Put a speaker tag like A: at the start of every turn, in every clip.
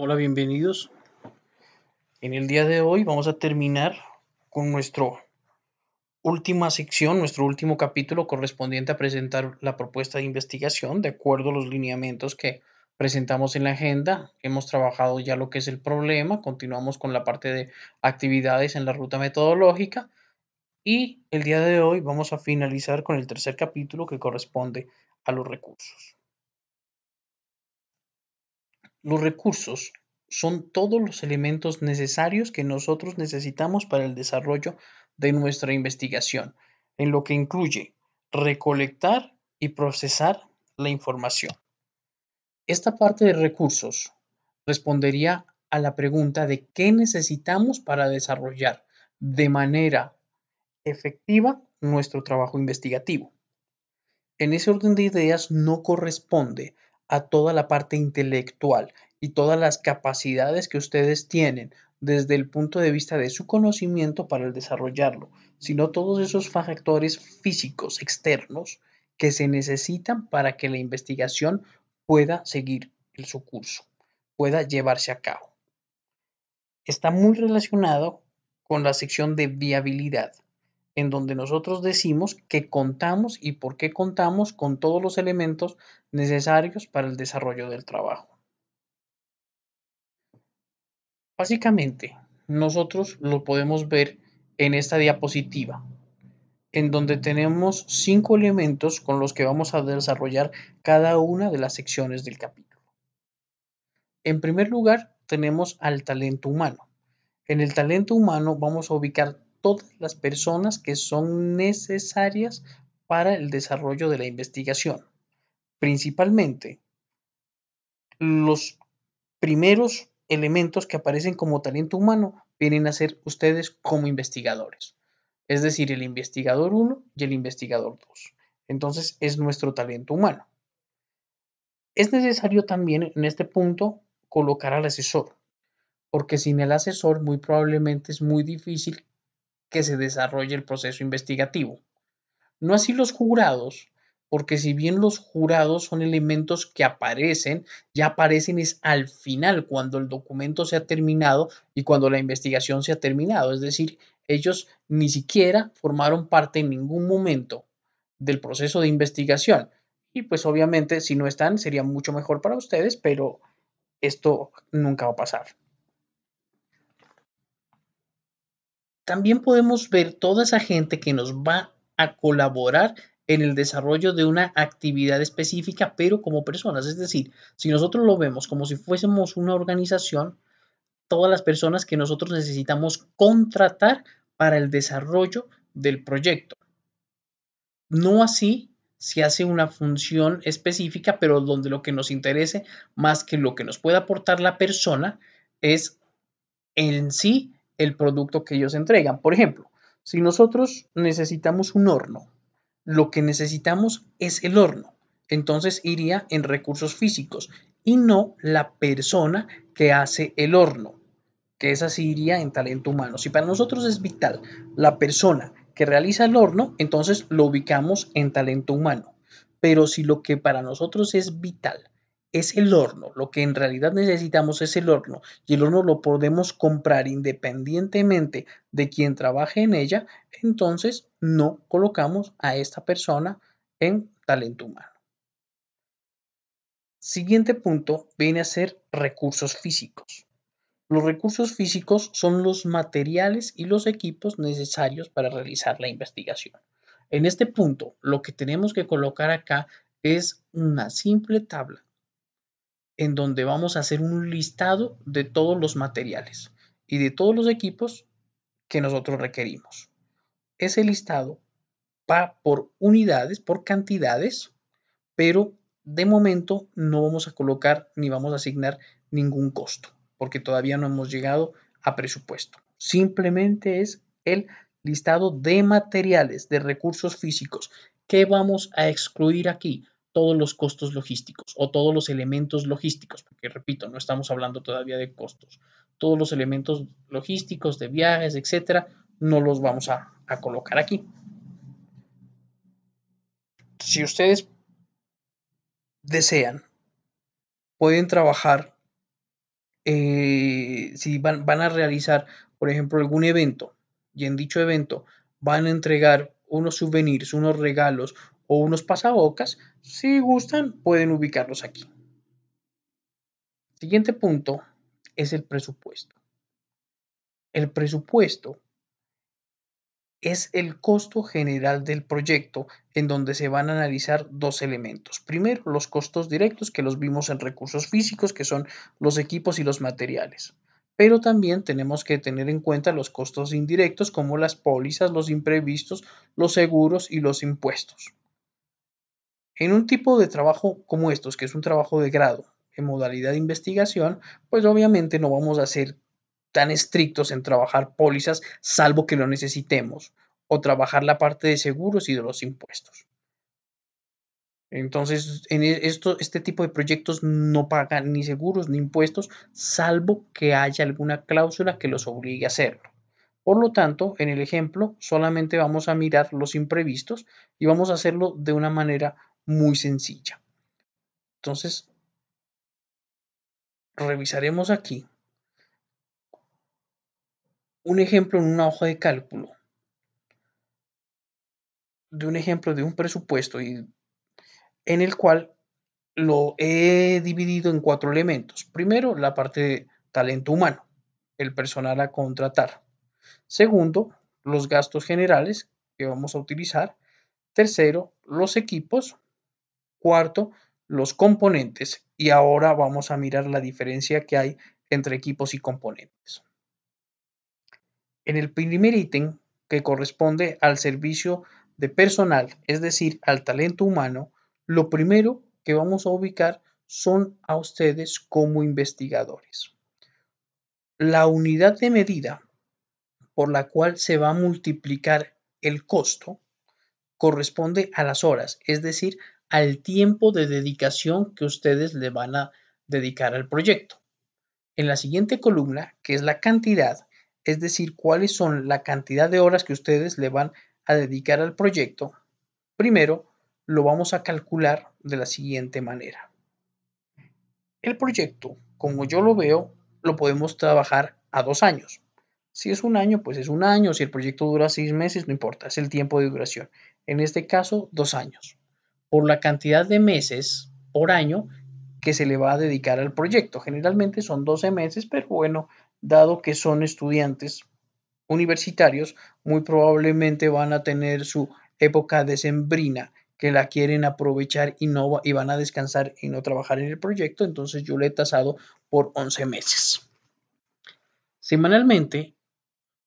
A: Hola, bienvenidos. En el día de hoy vamos a terminar con nuestra última sección, nuestro último capítulo correspondiente a presentar la propuesta de investigación de acuerdo a los lineamientos que presentamos en la agenda. Hemos trabajado ya lo que es el problema, continuamos con la parte de actividades en la ruta metodológica y el día de hoy vamos a finalizar con el tercer capítulo que corresponde a los recursos. Los recursos son todos los elementos necesarios que nosotros necesitamos para el desarrollo de nuestra investigación, en lo que incluye recolectar y procesar la información. Esta parte de recursos respondería a la pregunta de qué necesitamos para desarrollar de manera efectiva nuestro trabajo investigativo. En ese orden de ideas no corresponde a toda la parte intelectual y todas las capacidades que ustedes tienen desde el punto de vista de su conocimiento para el desarrollarlo, sino todos esos factores físicos externos que se necesitan para que la investigación pueda seguir su curso, pueda llevarse a cabo. Está muy relacionado con la sección de viabilidad, en donde nosotros decimos que contamos y por qué contamos con todos los elementos necesarios para el desarrollo del trabajo. Básicamente, nosotros lo podemos ver en esta diapositiva, en donde tenemos cinco elementos con los que vamos a desarrollar cada una de las secciones del capítulo. En primer lugar, tenemos al talento humano. En el talento humano vamos a ubicar todas las personas que son necesarias para el desarrollo de la investigación. Principalmente, los primeros elementos que aparecen como talento humano vienen a ser ustedes como investigadores. Es decir, el investigador 1 y el investigador 2. Entonces es nuestro talento humano. Es necesario también en este punto colocar al asesor, porque sin el asesor muy probablemente es muy difícil que se desarrolle el proceso investigativo. No así los jurados, porque si bien los jurados son elementos que aparecen, ya aparecen es al final, cuando el documento se ha terminado y cuando la investigación se ha terminado. Es decir, ellos ni siquiera formaron parte en ningún momento del proceso de investigación. Y pues obviamente si no están sería mucho mejor para ustedes, pero esto nunca va a pasar. También podemos ver toda esa gente que nos va a colaborar en el desarrollo de una actividad específica, pero como personas. Es decir, si nosotros lo vemos como si fuésemos una organización, todas las personas que nosotros necesitamos contratar para el desarrollo del proyecto. No así se hace una función específica, pero donde lo que nos interese más que lo que nos pueda aportar la persona es en sí el producto que ellos entregan. Por ejemplo, si nosotros necesitamos un horno, lo que necesitamos es el horno. Entonces iría en recursos físicos y no la persona que hace el horno, que esa sí iría en talento humano. Si para nosotros es vital la persona que realiza el horno, entonces lo ubicamos en talento humano. Pero si lo que para nosotros es vital es el horno. Lo que en realidad necesitamos es el horno y el horno lo podemos comprar independientemente de quien trabaje en ella. Entonces no colocamos a esta persona en talento humano. Siguiente punto viene a ser recursos físicos. Los recursos físicos son los materiales y los equipos necesarios para realizar la investigación. En este punto, lo que tenemos que colocar acá es una simple tabla en donde vamos a hacer un listado de todos los materiales y de todos los equipos que nosotros requerimos. Ese listado va por unidades, por cantidades, pero de momento no vamos a colocar ni vamos a asignar ningún costo, porque todavía no hemos llegado a presupuesto. Simplemente es el listado de materiales, de recursos físicos. que vamos a excluir aquí? todos los costos logísticos o todos los elementos logísticos, porque repito, no estamos hablando todavía de costos. Todos los elementos logísticos de viajes, etcétera, no los vamos a, colocar aquí. Si ustedes desean, pueden trabajar, eh, si van, van a realizar, por ejemplo, algún evento y en dicho evento van a entregar unos souvenirs, unos regalos, o unos pasabocas, si gustan, pueden ubicarlos aquí. Siguiente punto es el presupuesto. El presupuesto es el costo general del proyecto en donde se van a analizar dos elementos. Primero, los costos directos que los vimos en recursos físicos, que son los equipos y los materiales. Pero también tenemos que tener en cuenta los costos indirectos como las pólizas, los imprevistos, los seguros y los impuestos. En un tipo de trabajo como estos, que es un trabajo de grado en modalidad de investigación, pues obviamente no vamos a ser tan estrictos en trabajar pólizas, salvo que lo necesitemos, o trabajar la parte de seguros y de los impuestos. Entonces, en e, esto, este tipo de proyectos no pagan ni seguros ni impuestos, salvo que haya alguna cláusula que los obligue a hacerlo. Por lo tanto, en el ejemplo, solamente vamos a mirar los imprevistos y vamos a hacerlo de una manera muy sencilla. Entonces, revisaremos aquí un ejemplo en una hoja de cálculo de un ejemplo de un presupuesto y en el cual lo he dividido en cuatro elementos. Primero, la parte de talento humano, el personal a contratar. Segundo, los gastos generales que vamos a utilizar. Tercero, los equipos. Cuarto, los componentes. Y ahora vamos a mirar la diferencia que hay entre equipos y componentes. En el primer ítem, que corresponde al servicio de personal, es decir, al talento humano, lo primero que vamos a ubicar son a ustedes como investigadores. La unidad de medida por la cual se va a multiplicar el costo corresponde a las horas, es decir, al tiempo de dedicación que ustedes le van a dedicar al proyecto. En la siguiente columna, que es la cantidad, es decir, cuáles son la cantidad de horas que ustedes le van a dedicar al proyecto, primero lo vamos a calcular de la siguiente manera. El proyecto, como yo lo veo, lo podemos trabajar a dos años. Si es un año, pues es un año. Si el proyecto dura seis meses, no importa, es el tiempo de duración. En este caso, dos años por la cantidad de meses por año que se le va a dedicar al proyecto. Generalmente son 12 meses, pero bueno, dado que son estudiantes universitarios, muy probablemente van a tener su época decembrina que la quieren aprovechar y, no, y van a descansar y no trabajar en el proyecto, entonces yo le he tasado por 11 meses. Semanalmente,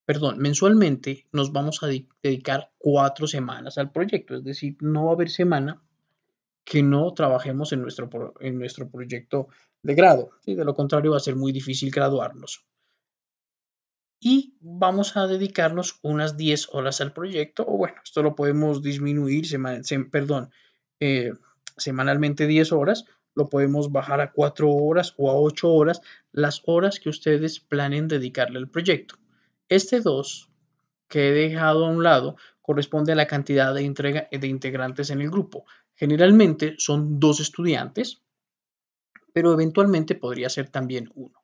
A: perdón, mensualmente nos vamos a dedicar cuatro semanas al proyecto, es decir, no va a haber semana que no trabajemos en nuestro, en nuestro proyecto de grado. y De lo contrario, va a ser muy difícil graduarnos. Y vamos a dedicarnos unas 10 horas al proyecto, o bueno, esto lo podemos disminuir, perdón, eh, semanalmente 10 horas, lo podemos bajar a 4 horas o a 8 horas, las horas que ustedes planen dedicarle al proyecto. Este 2 que he dejado a un lado corresponde a la cantidad de, entrega, de integrantes en el grupo. Generalmente son dos estudiantes, pero eventualmente podría ser también uno.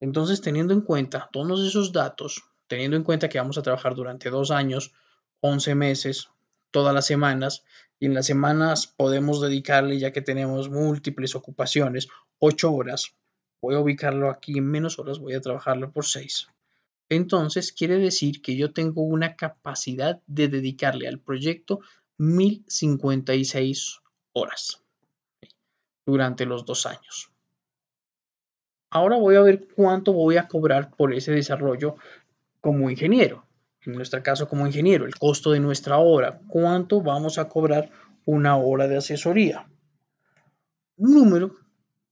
A: Entonces, teniendo en cuenta todos esos datos, teniendo en cuenta que vamos a trabajar durante dos años, 11 meses, todas las semanas, y en las semanas podemos dedicarle, ya que tenemos múltiples ocupaciones, ocho horas. Voy a ubicarlo aquí en menos horas, voy a trabajarlo por seis. Entonces, quiere decir que yo tengo una capacidad de dedicarle al proyecto 1056 horas durante los dos años. Ahora voy a ver cuánto voy a cobrar por ese desarrollo como ingeniero. En nuestro caso como ingeniero, el costo de nuestra obra. ¿Cuánto vamos a cobrar una hora de asesoría? Un número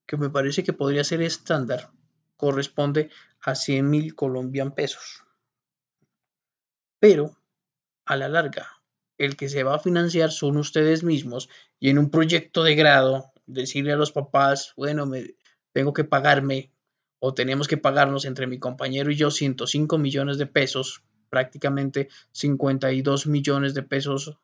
A: que me parece que podría ser estándar corresponde a 100 mil colombian pesos. Pero a la larga, el que se va a financiar son ustedes mismos y en un proyecto de grado decirle a los papás, bueno, me, tengo que pagarme o tenemos que pagarnos entre mi compañero y yo 105 millones de pesos, prácticamente 52 millones de pesos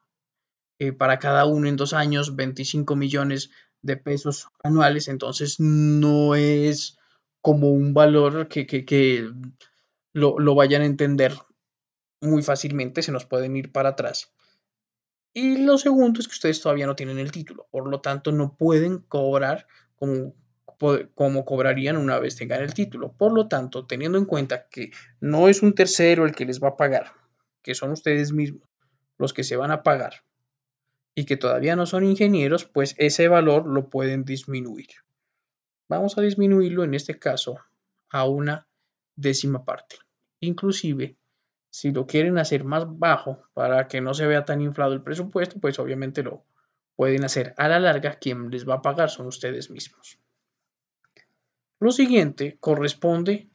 A: eh, para cada uno en dos años, 25 millones de pesos anuales, entonces no es como un valor que, lo vayan a entender muy fácilmente, se nos pueden ir para atrás. Y lo segundo es que ustedes todavía no tienen el título, por lo tanto no pueden cobrar como, como cobrarían una vez tengan el título. Por lo tanto, teniendo en cuenta que no es un tercero el que les va a pagar, que son ustedes mismos los que se van a pagar y que todavía no son ingenieros, pues ese valor lo pueden disminuir. Vamos a disminuirlo en este caso a una décima parte. Inclusive si lo quieren hacer más bajo para que no se vea tan inflado el presupuesto, pues obviamente lo pueden hacer a la larga. Quien les va a pagar son ustedes mismos. Lo siguiente corresponde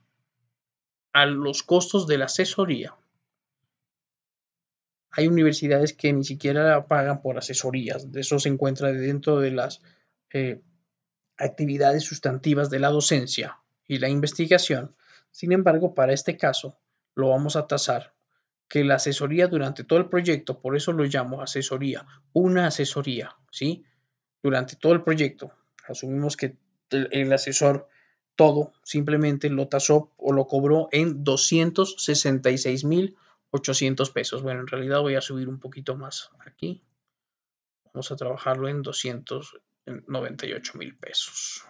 A: a los costos de la asesoría. Hay universidades que ni siquiera pagan por asesorías. De eso se encuentra dentro de las eh, actividades sustantivas de la docencia y la investigación. Sin embargo, para este caso, lo vamos a tasar que la asesoría durante todo el proyecto, por eso lo llamo asesoría, una asesoría, ¿sí? Durante todo el proyecto, asumimos que el, asesor todo simplemente lo tasó o lo cobró en 266.800 pesos. Bueno, en realidad voy a subir un poquito más aquí. Vamos a trabajarlo en 298 mil pesos.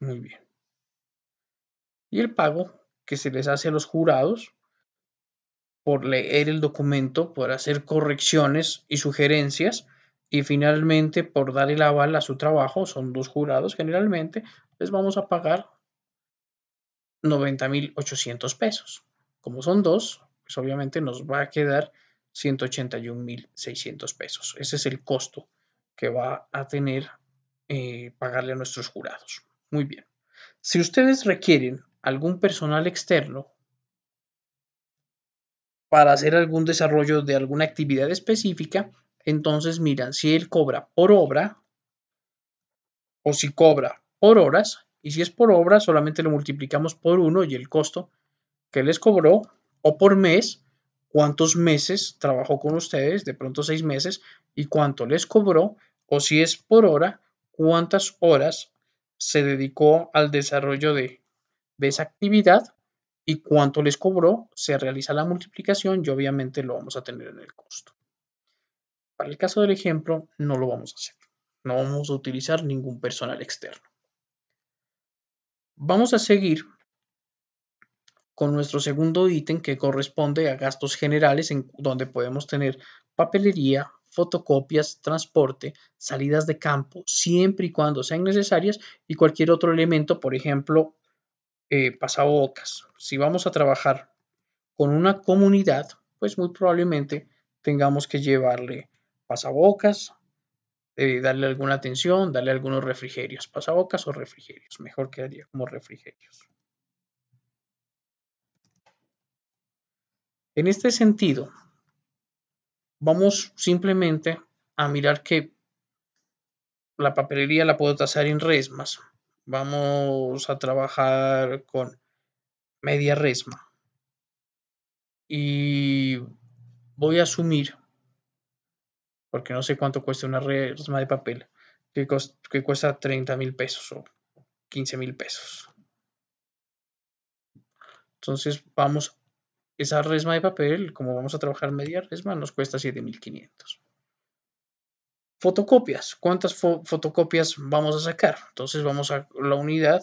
A: Muy bien. Y el pago que se les hace a los jurados por leer el documento, por hacer correcciones y sugerencias y finalmente por dar el aval a su trabajo, son dos jurados generalmente, les vamos a pagar 90.800 pesos. Como son dos, pues obviamente nos va a quedar 181.600 pesos. Ese es el costo que va a tener eh, pagarle a nuestros jurados. Muy bien. Si ustedes requieren algún personal externo para hacer algún desarrollo de alguna actividad específica, entonces miran si él cobra por obra o si cobra por horas. Y si es por obra, solamente lo multiplicamos por uno y el costo que les cobró o por mes, cuántos meses trabajó con ustedes, de pronto seis meses, y cuánto les cobró, o si es por hora, cuántas horas se dedicó al desarrollo de, esa actividad y cuánto les cobró, se realiza la multiplicación y obviamente lo vamos a tener en el costo. Para el caso del ejemplo, no lo vamos a hacer. No vamos a utilizar ningún personal externo. Vamos a seguir con nuestro segundo ítem que corresponde a gastos generales en donde podemos tener papelería, fotocopias, transporte, salidas de campo, siempre y cuando sean necesarias, y cualquier otro elemento, por ejemplo, eh, pasabocas. Si vamos a trabajar con una comunidad, pues muy probablemente tengamos que llevarle pasabocas, eh, darle alguna atención, darle algunos refrigerios, pasabocas o refrigerios, mejor quedaría como refrigerios. En este sentido, Vamos simplemente a mirar que la papelería la puedo tasar en resmas. Vamos a trabajar con media resma. Y voy a asumir, porque no sé cuánto cuesta una resma de papel, que, cuesta 30 mil pesos o 15 mil pesos. Entonces vamos esa resma de papel, como vamos a trabajar media resma, nos cuesta 7500. Fotocopias. ¿Cuántas fotocopias vamos a sacar? Entonces vamos a la unidad.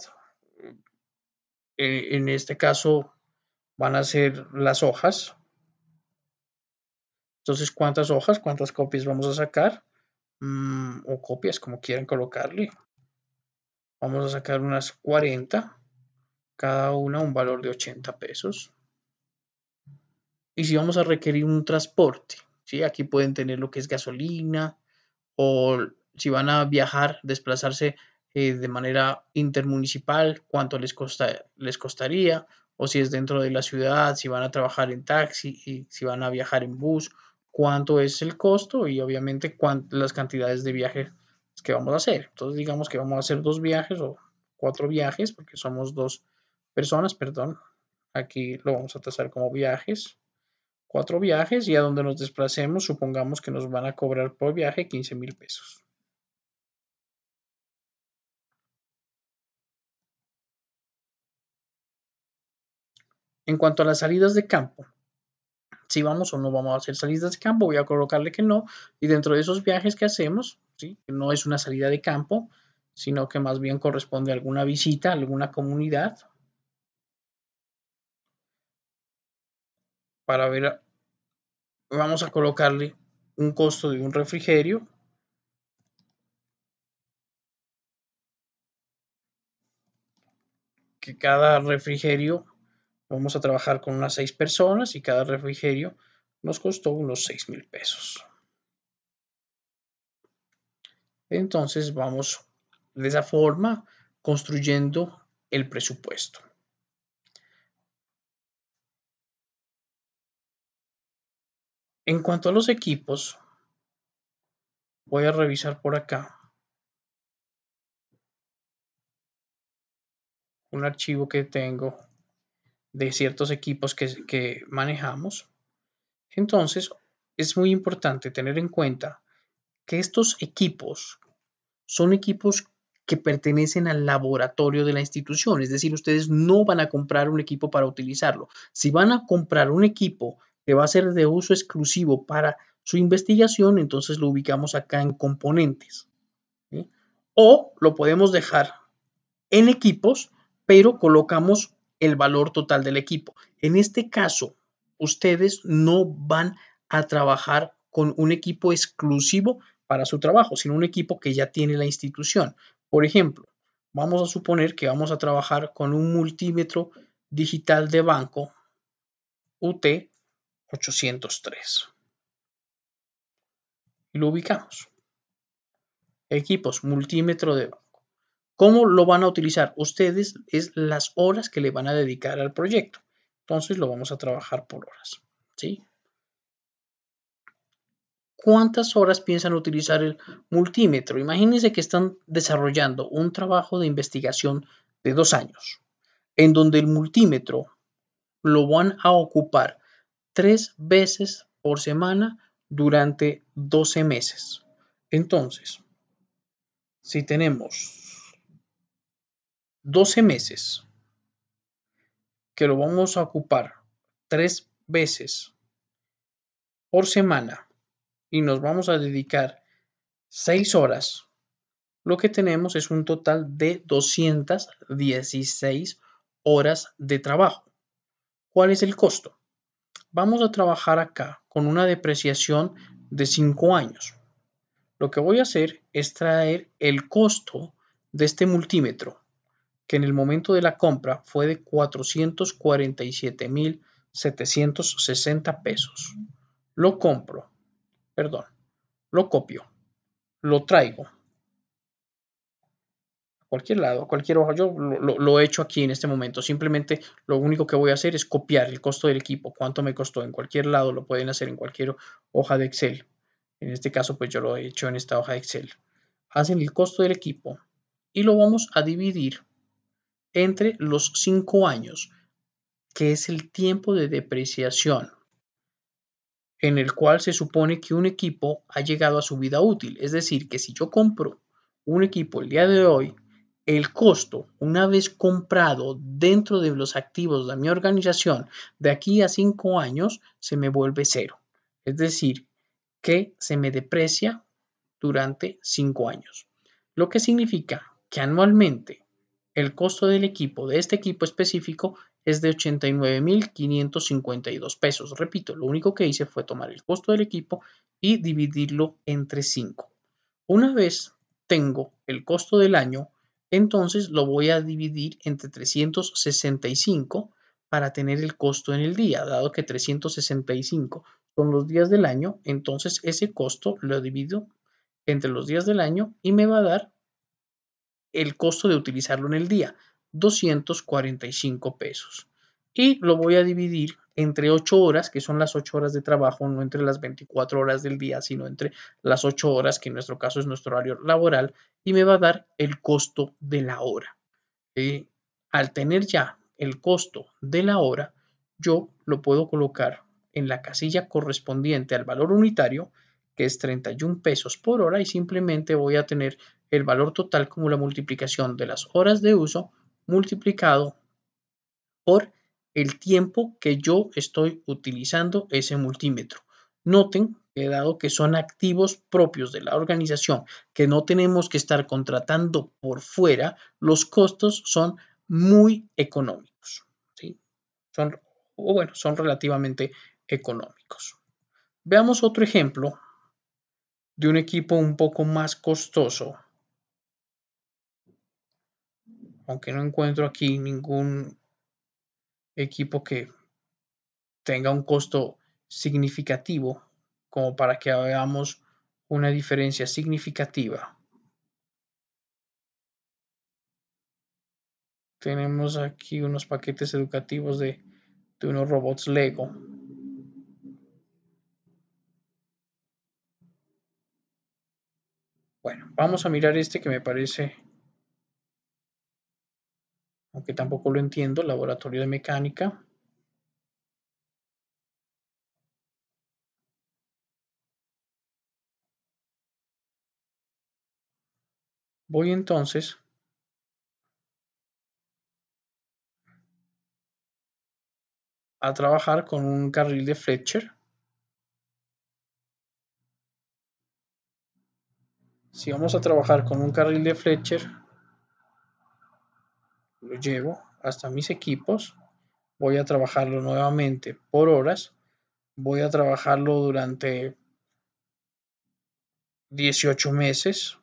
A: Eh, en este caso van a ser las hojas. Entonces, ¿cuántas hojas, cuántas copias vamos a sacar? Mm, o copias, como quieran colocarle. Vamos a sacar unas 40, cada una un valor de 80 pesos y si vamos a requerir un transporte. ¿sí? Aquí pueden tener lo que es gasolina o si van a viajar, desplazarse eh, de manera intermunicipal, cuánto les, costa, les costaría, o si es dentro de la ciudad, si van a trabajar en taxi, y si van a viajar en bus, cuánto es el costo y obviamente las cantidades de viajes que vamos a hacer. Entonces digamos que vamos a hacer dos viajes o cuatro viajes, porque somos dos personas, perdón. Aquí lo vamos a tasar como viajes cuatro viajes y a donde nos desplacemos supongamos que nos van a cobrar por viaje 15 mil pesos. En cuanto a las salidas de campo, si vamos o no vamos a hacer salidas de campo, voy a colocarle que no. Y dentro de esos viajes que hacemos, ¿sí? no es una salida de campo, sino que más bien corresponde a alguna visita a alguna comunidad para ver, vamos a colocarle un costo de un refrigerio. Que cada refrigerio, vamos a trabajar con unas seis personas y cada refrigerio nos costó unos seis mil pesos. Entonces vamos de esa forma construyendo el presupuesto. En cuanto a los equipos, voy a revisar por acá un archivo que tengo de ciertos equipos que, que manejamos. Entonces, es muy importante tener en cuenta que estos equipos son equipos que pertenecen al laboratorio de la institución. Es decir, ustedes no van a comprar un equipo para utilizarlo. Si van a comprar un equipo que va a ser de uso exclusivo para su investigación, entonces lo ubicamos acá en componentes. O lo podemos dejar en equipos, pero colocamos el valor total del equipo. En este caso, ustedes no van a trabajar con un equipo exclusivo para su trabajo, sino un equipo que ya tiene la institución. Por ejemplo, vamos a suponer que vamos a trabajar con un multímetro digital de banco UT 803. Y lo ubicamos. Equipos, multímetro de banco. ¿Cómo lo van a utilizar? Ustedes es las horas que le van a dedicar al proyecto. Entonces lo vamos a trabajar por horas. ¿Sí? ¿Cuántas horas piensan utilizar el multímetro? Imagínense que están desarrollando un trabajo de investigación de dos años, en donde el multímetro lo van a ocupar tres veces por semana durante 12 meses. Entonces, si tenemos 12 meses que lo vamos a ocupar tres veces por semana y nos vamos a dedicar seis horas, lo que tenemos es un total de 216 horas de trabajo. ¿Cuál es el costo? vamos a trabajar acá con una depreciación de 5 años. Lo que voy a hacer es traer el costo de este multímetro, que en el momento de la compra fue de 447.760 pesos. Lo compro, perdón, lo copio, lo traigo cualquier lado, cualquier hoja. Yo lo, he hecho aquí en este momento. Simplemente lo único que voy a hacer es copiar el costo del equipo, cuánto me costó en cualquier lado. Lo pueden hacer en cualquier hoja de Excel. En este caso, pues yo lo he hecho en esta hoja de Excel. Hacen el costo del equipo y lo vamos a dividir entre los cinco años, que es el tiempo de depreciación en el cual se supone que un equipo ha llegado a su vida útil. Es decir, que si yo compro un equipo el día de hoy, el costo, una vez comprado dentro de los activos de mi organización, de aquí a cinco años, se me vuelve cero. Es decir, que se me deprecia durante cinco años. Lo que significa que anualmente el costo del equipo, de este equipo específico, es de 89.552 pesos. Repito, lo único que hice fue tomar el costo del equipo y dividirlo entre cinco. Una vez tengo el costo del año, entonces lo voy a dividir entre 365 para tener el costo en el día, dado que 365 son los días del año, entonces ese costo lo divido entre los días del año y me va a dar el costo de utilizarlo en el día, 245 pesos. Y lo voy a dividir entre 8 horas, que son las 8 horas de trabajo, no entre las 24 horas del día, sino entre las 8 horas, que en nuestro caso es nuestro horario laboral, y me va a dar el costo de la hora. Eh, al tener ya el costo de la hora, yo lo puedo colocar en la casilla correspondiente al valor unitario, que es 31 pesos por hora, y simplemente voy a tener el valor total como la multiplicación de las horas de uso multiplicado por el tiempo que yo estoy utilizando ese multímetro. Noten que dado que son activos propios de la organización, que no tenemos que estar contratando por fuera, los costos son muy económicos. Son, bueno, son relativamente económicos. Veamos otro ejemplo de un equipo un poco más costoso. Aunque no encuentro aquí ningún equipo que tenga un costo significativo como para que hagamos una diferencia significativa. Tenemos aquí unos paquetes educativos de, de unos robots Lego. Bueno, vamos a mirar este que me parece aunque tampoco lo entiendo, laboratorio de mecánica. Voy entonces a trabajar con un carril de Fletcher. Si vamos a trabajar con un carril de Fletcher, lo llevo hasta mis equipos, voy a trabajarlo nuevamente por horas, voy a trabajarlo durante 18 meses.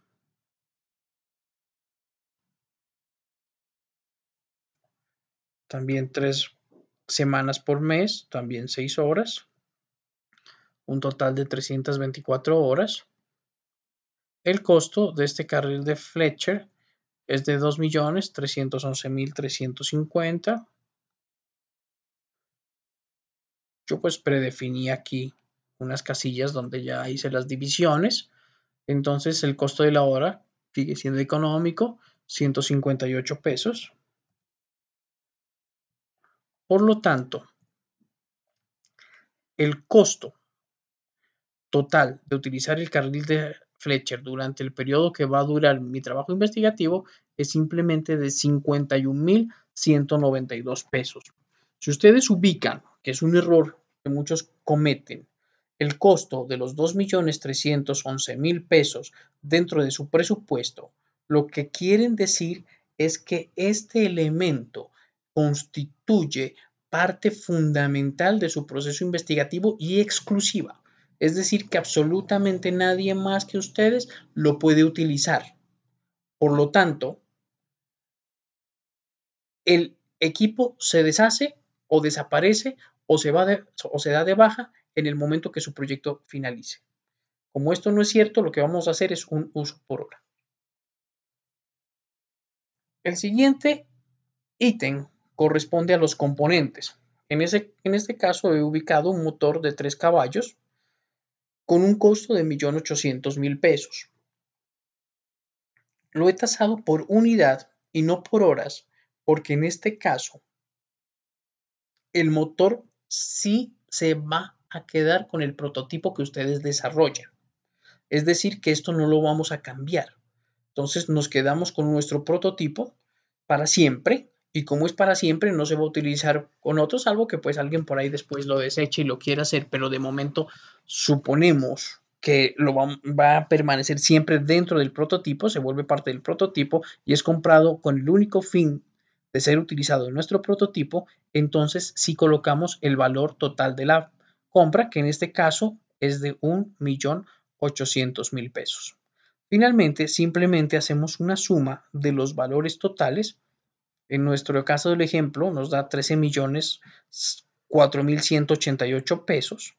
A: También tres semanas por mes, también seis horas. Un total de 324 horas. El costo de este carril de Fletcher es de 2.311.350. Yo pues predefiní aquí unas casillas donde ya hice las divisiones. Entonces el costo de la hora sigue siendo económico, 158 pesos. Por lo tanto, el costo total de utilizar el carril de Fletcher durante el periodo que va a durar mi trabajo investigativo es simplemente de 51.192 pesos. Si ustedes ubican, que es un error que muchos cometen, el costo de los 2.311.000 pesos dentro de su presupuesto, lo que quieren decir es que este elemento constituye parte fundamental de su proceso investigativo y exclusiva. Es decir, que absolutamente nadie más que ustedes lo puede utilizar. Por lo tanto, el equipo se deshace o desaparece o se, va o se da de baja en el momento que su proyecto finalice. Como esto no es cierto, lo que vamos a hacer es un uso por hora. El siguiente ítem corresponde a los componentes. En, ese, en este caso he ubicado un motor de tres caballos con un costo de 1.800.000 pesos. Lo he tasado por unidad y no por horas, porque en este caso el motor sí se va a quedar con el prototipo que ustedes desarrollan. Es decir, que esto no lo vamos a cambiar. Entonces nos quedamos con nuestro prototipo para siempre y como es para siempre, no se va a utilizar con otro, salvo que pues alguien por ahí después lo deseche y lo quiera hacer, pero de momento suponemos que lo va, va, a permanecer siempre dentro del prototipo, se vuelve parte del prototipo y es comprado con el único fin de ser utilizado en nuestro prototipo, entonces si colocamos el valor total de la compra, que en este caso es de 1.800.000 pesos. Finalmente, simplemente hacemos una suma de los valores totales en nuestro caso del ejemplo, nos da 13 millones 4.188 pesos.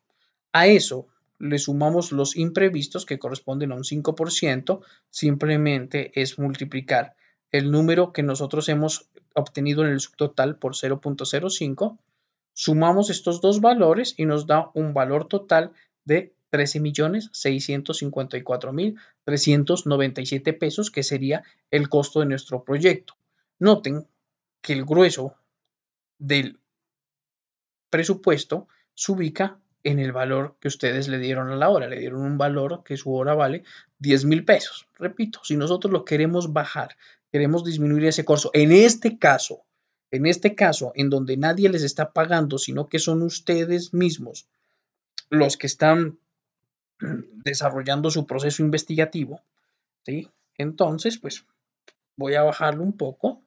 A: A eso le sumamos los imprevistos que corresponden a un 5%. Simplemente es multiplicar el número que nosotros hemos obtenido en el subtotal por 0.05. Sumamos estos dos valores y nos da un valor total de 13.654.397 pesos, que sería el costo de nuestro proyecto. Noten que el grueso del presupuesto se ubica en el valor que ustedes le dieron a la hora. Le dieron un valor que su hora vale 10 mil pesos. Repito, si nosotros lo queremos bajar, queremos disminuir ese costo, en este caso, en este caso, en donde nadie les está pagando, sino que son ustedes mismos los que están desarrollando su proceso investigativo, ¿sí? Entonces, pues voy a bajarlo un poco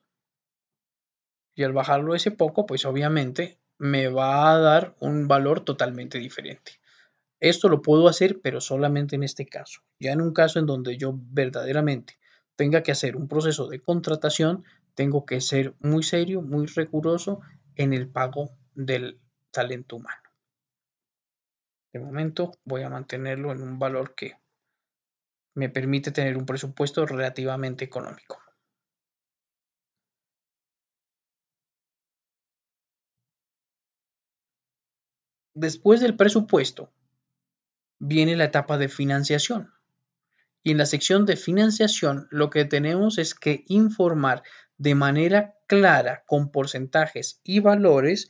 A: y al bajarlo ese poco, pues obviamente me va a dar un valor totalmente diferente. Esto lo puedo hacer, pero solamente en este caso. Ya en un caso en donde yo verdaderamente tenga que hacer un proceso de contratación, tengo que ser muy serio, muy riguroso en el pago del talento humano. De momento voy a mantenerlo en un valor que me permite tener un presupuesto relativamente económico. Después del presupuesto viene la etapa de financiación. Y en la sección de financiación lo que tenemos es que informar de manera clara con porcentajes y valores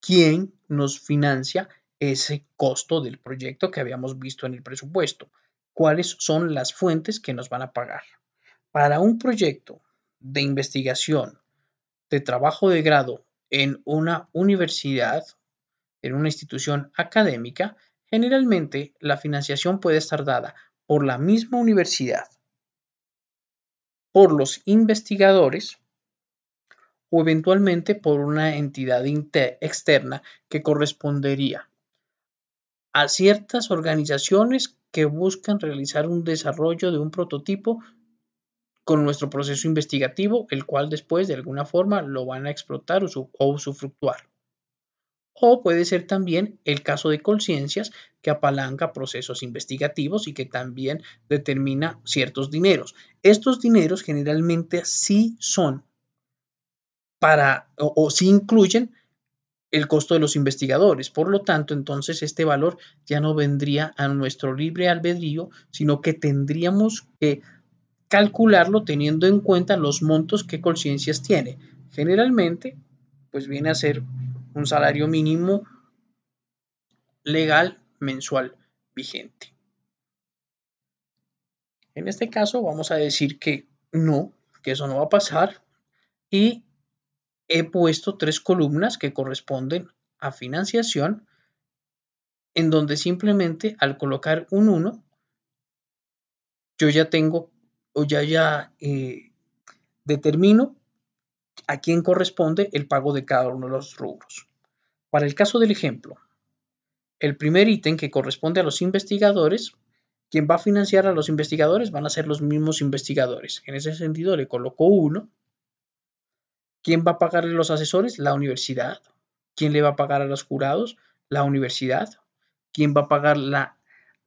A: quién nos financia ese costo del proyecto que habíamos visto en el presupuesto. Cuáles son las fuentes que nos van a pagar. Para un proyecto de investigación, de trabajo de grado en una universidad en una institución académica, generalmente la financiación puede estar dada por la misma universidad, por los investigadores o eventualmente por una entidad externa que correspondería a ciertas organizaciones que buscan realizar un desarrollo de un prototipo con nuestro proceso investigativo, el cual después de alguna forma lo van a explotar o usufructuar. O puede ser también el caso de conciencias que apalanca procesos investigativos y que también determina ciertos dineros. Estos dineros generalmente sí son para o, sí incluyen el costo de los investigadores. Por lo tanto, entonces este valor ya no vendría a nuestro libre albedrío, sino que tendríamos que calcularlo teniendo en cuenta los montos que conciencias tiene. Generalmente, pues viene a ser un salario mínimo legal mensual vigente. En este caso vamos a decir que no, que eso no va a pasar y he puesto tres columnas que corresponden a financiación en donde simplemente al colocar un 1 yo ya tengo o ya ya eh, determino a quién corresponde el pago de cada uno de los rubros. Para el caso del ejemplo, el primer ítem que corresponde a los investigadores, quien va a financiar a los investigadores van a ser los mismos investigadores. En ese sentido le coloco uno. ¿Quién va a pagarle los asesores? La universidad. ¿Quién le va a pagar a los jurados? La universidad. ¿Quién va a pagar la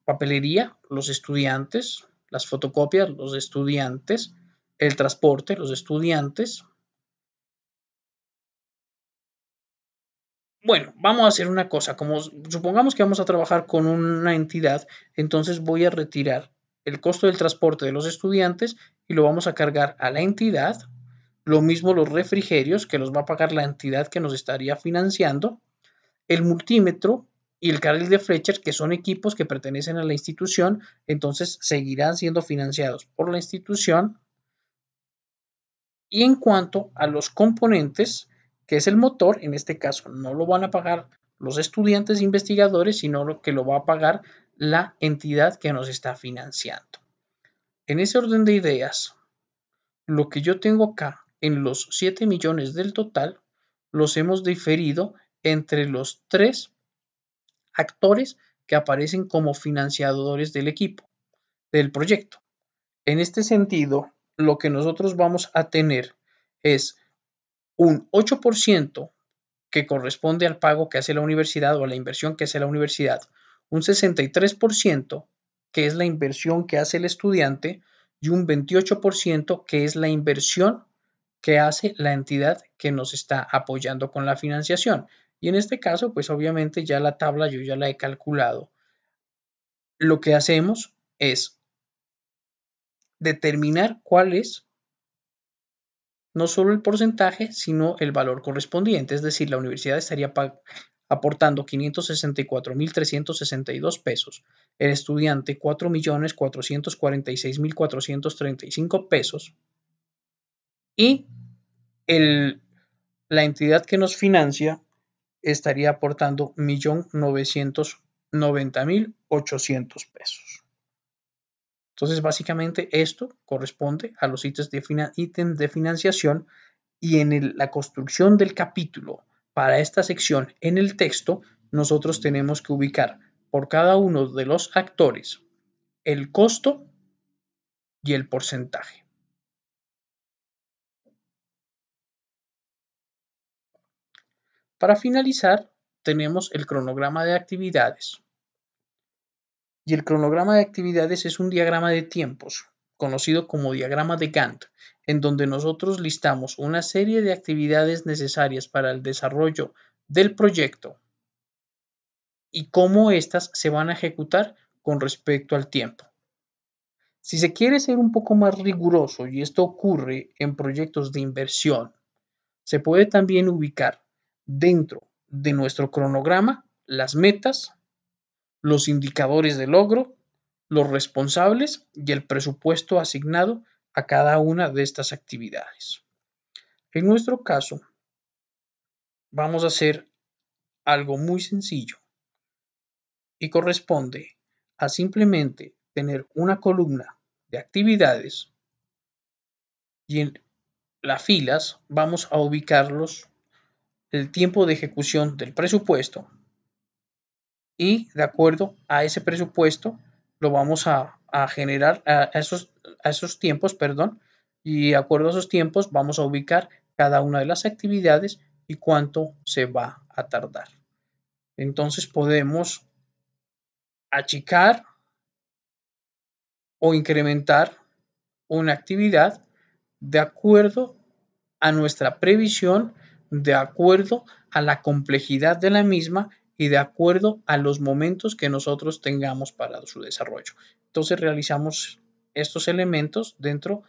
A: papelería? Los estudiantes. Las fotocopias, los estudiantes. El transporte, los estudiantes bueno, vamos a hacer una cosa, como supongamos que vamos a trabajar con una entidad, entonces voy a retirar el costo del transporte de los estudiantes y lo vamos a cargar a la entidad, lo mismo los refrigerios que los va a pagar la entidad que nos estaría financiando, el multímetro y el carril de Fletcher, que son equipos que pertenecen a la institución, entonces seguirán siendo financiados por la institución. Y en cuanto a los componentes, que es el motor, en este caso no lo van a pagar los estudiantes investigadores, sino que lo va a pagar la entidad que nos está financiando. En ese orden de ideas, lo que yo tengo acá en los 7 millones del total, los hemos diferido entre los tres actores que aparecen como financiadores del equipo, del proyecto. En este sentido, lo que nosotros vamos a tener es un 8% que corresponde al pago que hace la universidad o a la inversión que hace la universidad, un 63% que es la inversión que hace el estudiante y un 28% que es la inversión que hace la entidad que nos está apoyando con la financiación. Y en este caso, pues obviamente ya la tabla yo ya la he calculado. Lo que hacemos es determinar cuál es no solo el porcentaje, sino el valor correspondiente. Es decir, la universidad estaría aportando 564.362 pesos, el estudiante 4.446.435 pesos y la entidad que nos financia estaría aportando 1.990.800 pesos. Entonces, básicamente esto corresponde a los ítems de, financiación y en la construcción del capítulo para esta sección en el texto, nosotros tenemos que ubicar por cada uno de los actores el costo y el porcentaje. Para finalizar, tenemos el cronograma de actividades y el cronograma de actividades es un diagrama de tiempos, conocido como diagrama de Gantt, en donde nosotros listamos una serie de actividades necesarias para el desarrollo del proyecto y cómo éstas se van a ejecutar con respecto al tiempo. Si se quiere ser un poco más riguroso, y esto ocurre en proyectos de inversión, se puede también ubicar dentro de nuestro cronograma las metas, los indicadores de logro, los responsables y el presupuesto asignado a cada una de estas actividades. En nuestro caso, vamos a hacer algo muy sencillo y corresponde a simplemente tener una columna de actividades y en las filas vamos a ubicarlos el tiempo de ejecución del presupuesto y de acuerdo a ese presupuesto lo vamos a, generar a esos, a esos tiempos, perdón, y de acuerdo a esos tiempos vamos a ubicar cada una de las actividades y cuánto se va a tardar. Entonces podemos achicar o incrementar una actividad de acuerdo a nuestra previsión, de acuerdo a la complejidad de la misma y de acuerdo a los momentos que nosotros tengamos para su desarrollo. Entonces realizamos estos elementos dentro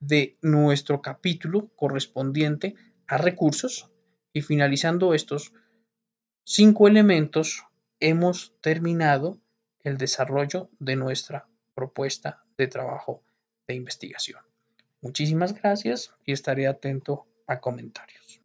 A: de nuestro capítulo correspondiente a recursos y finalizando estos cinco elementos hemos terminado el desarrollo de nuestra propuesta de trabajo de investigación. Muchísimas gracias y estaré atento a comentarios.